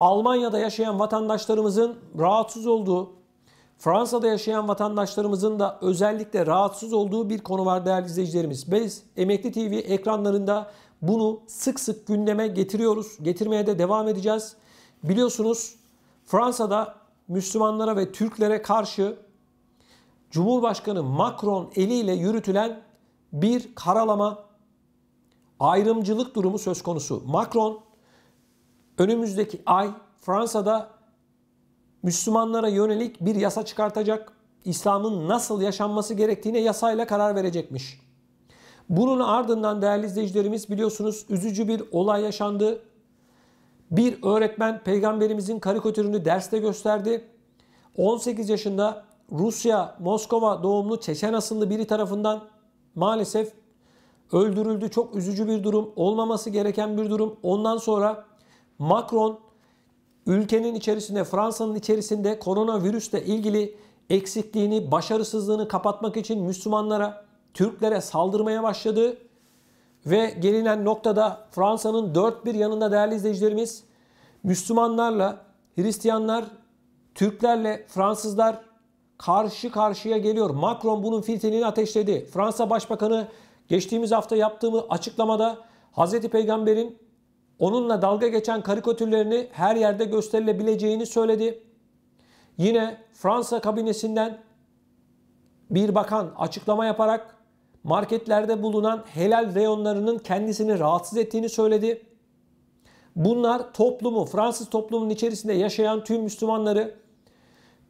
Almanya'da yaşayan vatandaşlarımızın rahatsız olduğu, Fransa'da yaşayan vatandaşlarımızın da özellikle rahatsız olduğu bir konu var değerli izleyicilerimiz. Biz Emekli TV ekranlarında bunu sık sık gündeme getiriyoruz. Getirmeye de devam edeceğiz. Biliyorsunuz Fransa'da Müslümanlara ve Türklere karşı Cumhurbaşkanı Macron eliyle yürütülen bir karalama, ayrımcılık durumu söz konusu. Macron önümüzdeki ay Fransa'da Müslümanlara yönelik bir yasa çıkartacak. İslam'ın nasıl yaşanması gerektiğine yasayla karar verecekmiş. Bunun ardından değerli izleyicilerimiz biliyorsunuz üzücü bir olay yaşandı. Bir öğretmen peygamberimizin karikatürünü derste gösterdi. 18 yaşında Rusya, Moskova doğumlu Çeçen asıllı biri tarafından maalesef öldürüldü. Çok üzücü bir durum, olmaması gereken bir durum. Ondan sonra Macron ülkenin içerisinde, Fransa'nın içerisinde koronavirüsle ilgili eksikliğini, başarısızlığını kapatmak için Müslümanlara, Türklere saldırmaya başladı. Ve gelinen noktada Fransa'nın dört bir yanında değerli izleyicilerimiz Müslümanlarla, Hristiyanlar, Türklerle Fransızlar karşı karşıya geliyor. Macron bunun fitilini ateşledi. Fransa Başbakanı geçtiğimiz hafta yaptığımı açıklamada Hz. Peygamber'in Onunla dalga geçen karikatürlerini her yerde gösterilebileceğini söyledi. Yine Fransa kabinesinden bir bakan açıklama yaparak marketlerde bulunan helal reyonlarının kendisini rahatsız ettiğini söyledi. Bunlar toplumu, Fransız toplumunun içerisinde yaşayan tüm Müslümanları,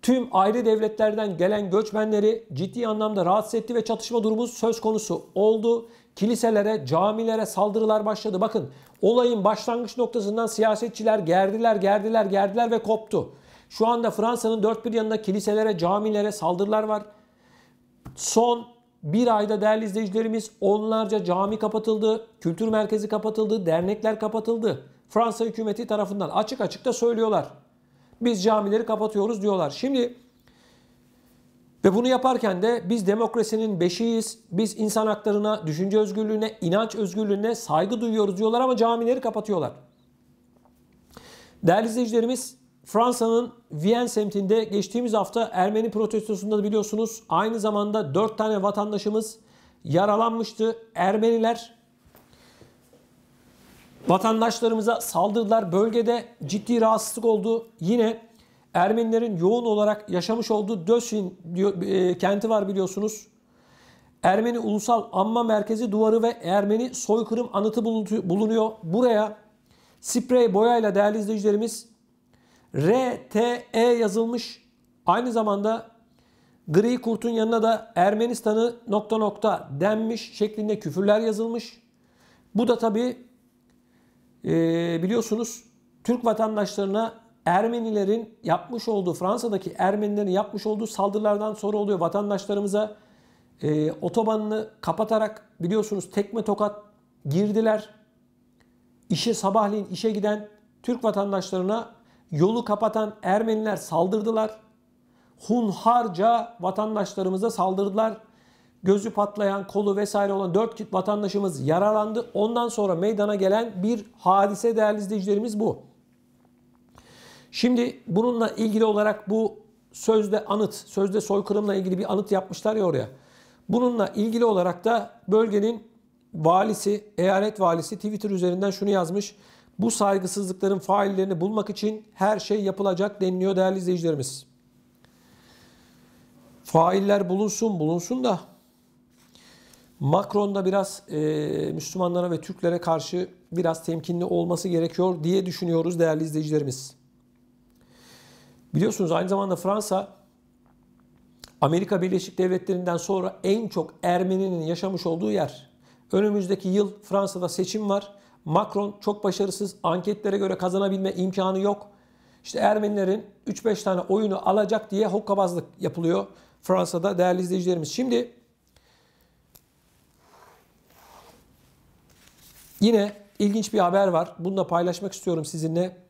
tüm ayrı devletlerden gelen göçmenleri ciddi anlamda rahatsız etti ve çatışma durumu söz konusu oldu kiliselere, camilere saldırılar başladı. Bakın olayın başlangıç noktasından siyasetçiler gerdiler, gerdiler, gerdiler ve koptu. Şu anda Fransa'nın dört bir yanında kiliselere, camilere saldırılar var. Son bir ayda değerli izleyicilerimiz onlarca cami kapatıldı, kültür merkezi kapatıldı, dernekler kapatıldı. Fransa hükümeti tarafından açık açık da söylüyorlar. Biz camileri kapatıyoruz diyorlar. Şimdi ve bunu yaparken de biz demokrasinin beşiyiz, biz insan haklarına, düşünce özgürlüğüne, inanç özgürlüğüne saygı duyuyoruz diyorlar ama camileri kapatıyorlar. Değerli izleyicilerimiz Fransa'nın Viyen semtinde geçtiğimiz hafta Ermeni protestosunda da biliyorsunuz aynı zamanda 4 tane vatandaşımız yaralanmıştı. Ermeniler vatandaşlarımıza saldırdılar. Bölgede ciddi rahatsızlık oldu. Yine Ermenilerin yoğun olarak yaşamış olduğu Dösin e, kenti var biliyorsunuz. Ermeni Ulusal Anma Merkezi duvarı ve Ermeni soykırım anıtı bulunuyor. Buraya sprey boyayla değerli izleyicilerimiz RTE yazılmış. Aynı zamanda gri kurtun yanına da Ermenistan'ı nokta nokta denmiş şeklinde küfürler yazılmış. Bu da tabi e, biliyorsunuz Türk vatandaşlarına Ermenilerin yapmış olduğu Fransa'daki Ermenilerin yapmış olduğu saldırılardan sonra oluyor. Vatandaşlarımıza e, otobanını kapatarak biliyorsunuz tekme tokat girdiler. işe sabahleyin işe giden Türk vatandaşlarına yolu kapatan Ermeniler saldırdılar. Hunharca vatandaşlarımıza saldırdılar. Gözü patlayan, kolu vesaire olan 4 vatandaşımız yaralandı. Ondan sonra meydana gelen bir hadise değerli izleyicilerimiz bu. Şimdi bununla ilgili olarak bu sözde anıt, sözde soykırımla ilgili bir anıt yapmışlar ya oraya. Bununla ilgili olarak da bölgenin valisi, eyalet valisi Twitter üzerinden şunu yazmış. Bu saygısızlıkların faillerini bulmak için her şey yapılacak deniliyor değerli izleyicilerimiz. Failler bulunsun, bulunsun da Macron da biraz e, Müslümanlara ve Türklere karşı biraz temkinli olması gerekiyor diye düşünüyoruz değerli izleyicilerimiz. Biliyorsunuz aynı zamanda Fransa Amerika Birleşik Devletleri'nden sonra en çok Ermeni'nin yaşamış olduğu yer. Önümüzdeki yıl Fransa'da seçim var. Macron çok başarısız. Anketlere göre kazanabilme imkanı yok. İşte Ermenilerin 3-5 tane oyunu alacak diye hokkabazlık yapılıyor Fransa'da değerli izleyicilerimiz. Şimdi yine ilginç bir haber var. Bunu da paylaşmak istiyorum sizinle.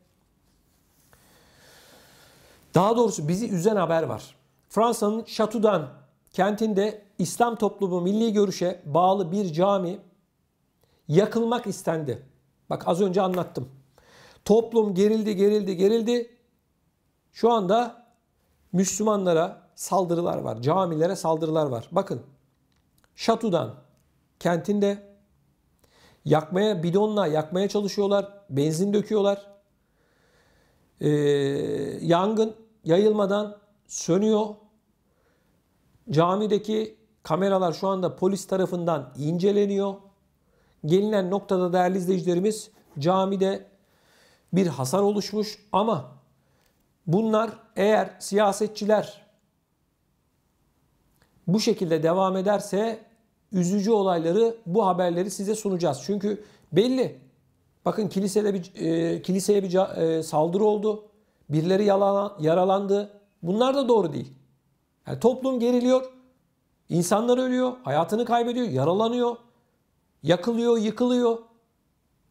Daha doğrusu bizi üzen haber var. Fransa'nın Şatudan kentinde İslam toplumu milli görüşe bağlı bir cami yakılmak istendi. Bak az önce anlattım. Toplum gerildi, gerildi, gerildi. Şu anda Müslümanlara saldırılar var. Camilere saldırılar var. Bakın. Şatudan kentinde yakmaya bidonla yakmaya çalışıyorlar. Benzin döküyorlar. Ee, yangın yayılmadan sönüyor. Camideki kameralar şu anda polis tarafından inceleniyor. Gelinen noktada değerli izleyicilerimiz camide bir hasar oluşmuş ama bunlar eğer siyasetçiler bu şekilde devam ederse üzücü olayları bu haberleri size sunacağız. Çünkü belli. Bakın kilisede bir e, kiliseye bir e, saldırı oldu. Birileri yalan, yaralandı. Bunlar da doğru değil. Yani toplum geriliyor. insanlar ölüyor, hayatını kaybediyor, yaralanıyor, yakılıyor, yıkılıyor.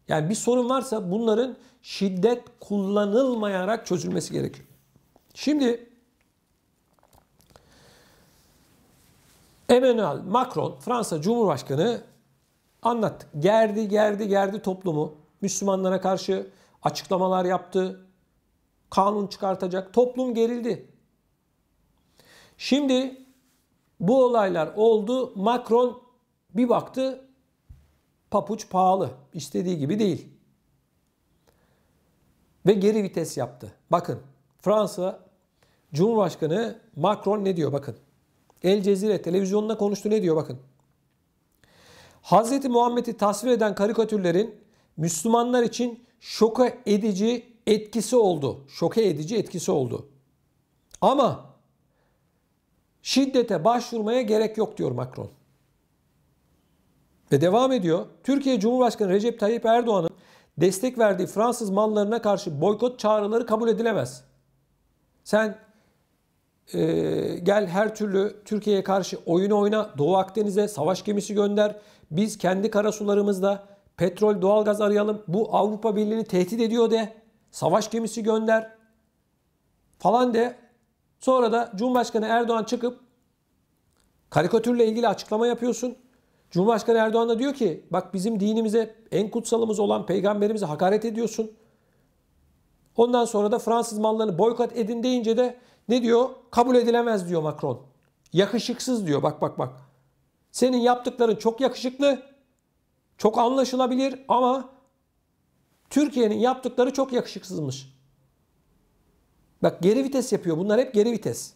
Yani bir sorun varsa bunların şiddet kullanılmayarak çözülmesi gerekiyor. Şimdi Emmanuel Macron, Fransa Cumhurbaşkanı anlattı, Gerdi, gerdi, gerdi toplumu. Müslümanlara karşı açıklamalar yaptı kanun çıkartacak. Toplum gerildi. Şimdi bu olaylar oldu. Macron bir baktı papuç pahalı. İstediği gibi değil. Ve geri vites yaptı. Bakın Fransa Cumhurbaşkanı Macron ne diyor bakın. El Cezire televizyonuna konuştu ne diyor bakın. Hz. Muhammed'i tasvir eden karikatürlerin Müslümanlar için şoka edici etkisi oldu. Şoke edici etkisi oldu. Ama şiddete başvurmaya gerek yok diyor Macron. Ve devam ediyor. Türkiye Cumhurbaşkanı Recep Tayyip Erdoğan'ın destek verdiği Fransız mallarına karşı boykot çağrıları kabul edilemez. Sen e, gel her türlü Türkiye'ye karşı oyun oyna, Doğu Akdeniz'e savaş gemisi gönder. Biz kendi karasularımızda petrol, doğalgaz arayalım. Bu Avrupa Birliği'ni tehdit ediyor de savaş gemisi gönder falan de. Sonra da Cumhurbaşkanı Erdoğan çıkıp karikatürle ilgili açıklama yapıyorsun. Cumhurbaşkanı Erdoğan da diyor ki bak bizim dinimize en kutsalımız olan peygamberimize hakaret ediyorsun. Ondan sonra da Fransız mallarını boykot edin deyince de ne diyor? Kabul edilemez diyor Macron. Yakışıksız diyor bak bak bak. Senin yaptıkların çok yakışıklı, çok anlaşılabilir ama Türkiye'nin yaptıkları çok yakışıksızmış. Bak geri vites yapıyor. Bunlar hep geri vites.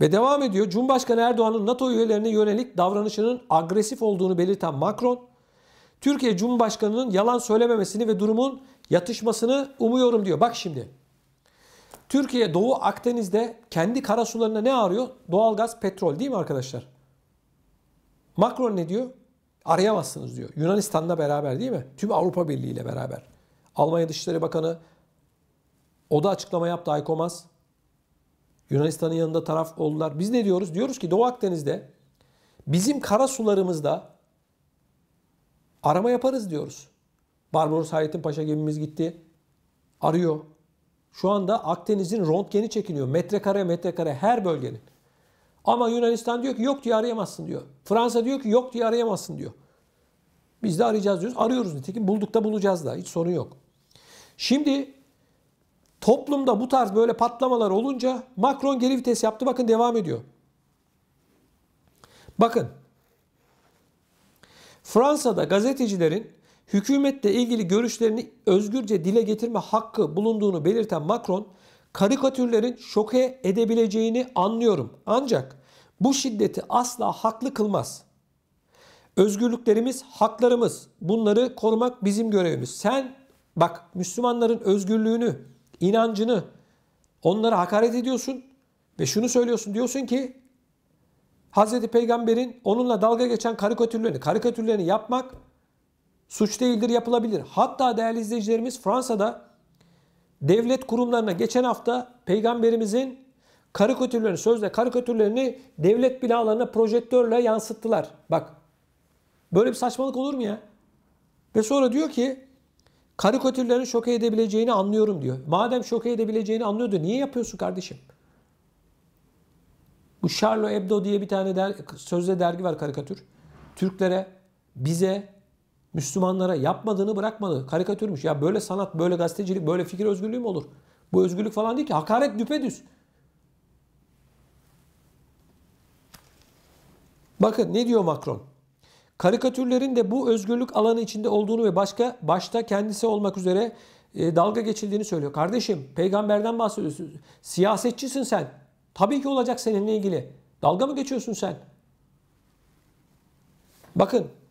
Ve devam ediyor. Cumhurbaşkanı Erdoğan'ın NATO üyelerine yönelik davranışının agresif olduğunu belirten Macron, Türkiye Cumhurbaşkanı'nın yalan söylememesini ve durumun yatışmasını umuyorum diyor. Bak şimdi. Türkiye Doğu Akdeniz'de kendi karasularına ne arıyor? Doğalgaz, petrol değil mi arkadaşlar? Macron ne diyor? arayamazsınız diyor. Yunanistan'la beraber değil mi? Tüm Avrupa Birliği ile beraber. Almanya Dışişleri Bakanı o da açıklama yaptı Aykomaz. Yunanistan'ın yanında taraf oldular. Biz ne diyoruz? Diyoruz ki Doğu Akdeniz'de bizim kara sularımızda arama yaparız diyoruz. Barbaros Hayrettin Paşa gemimiz gitti. Arıyor. Şu anda Akdeniz'in röntgeni çekiliyor. Metrekare metrekare her bölgenin. Ama Yunanistan diyor ki yok diye arayamazsın diyor. Fransa diyor ki yok diye arayamazsın diyor. Biz de arayacağız diyoruz. Arıyoruz nitekim. Bulduk da bulacağız da. Hiç sorun yok. Şimdi toplumda bu tarz böyle patlamalar olunca Macron geri vites yaptı. Bakın devam ediyor. Bakın. Fransa'da gazetecilerin hükümetle ilgili görüşlerini özgürce dile getirme hakkı bulunduğunu belirten Macron, karikatürlerin şoke edebileceğini anlıyorum. Ancak bu şiddeti asla haklı kılmaz. Özgürlüklerimiz, haklarımız. Bunları korumak bizim görevimiz. Sen bak Müslümanların özgürlüğünü, inancını onlara hakaret ediyorsun ve şunu söylüyorsun. Diyorsun ki Hazreti Peygamber'in onunla dalga geçen karikatürlerini, karikatürlerini yapmak suç değildir, yapılabilir. Hatta değerli izleyicilerimiz Fransa'da devlet kurumlarına geçen hafta Peygamberimizin karikatürlerini, sözde karikatürlerini devlet binalarına projektörle yansıttılar. Bak böyle bir saçmalık olur mu ya? Ve sonra diyor ki karikatürlerin şoke edebileceğini anlıyorum diyor. Madem şoke edebileceğini anlıyordu niye yapıyorsun kardeşim? Bu Charlo Hebdo diye bir tane der, sözde dergi var karikatür. Türklere, bize Müslümanlara yapmadığını bırakmadı. Karikatürmüş. Ya böyle sanat, böyle gazetecilik, böyle fikir özgürlüğü mü olur? Bu özgürlük falan değil ki. Hakaret düpedüz. Bakın ne diyor Macron? Karikatürlerin de bu özgürlük alanı içinde olduğunu ve başka başta kendisi olmak üzere e, dalga geçildiğini söylüyor. Kardeşim peygamberden bahsediyorsun. Siyasetçisin sen. Tabii ki olacak seninle ilgili. Dalga mı geçiyorsun sen? Bakın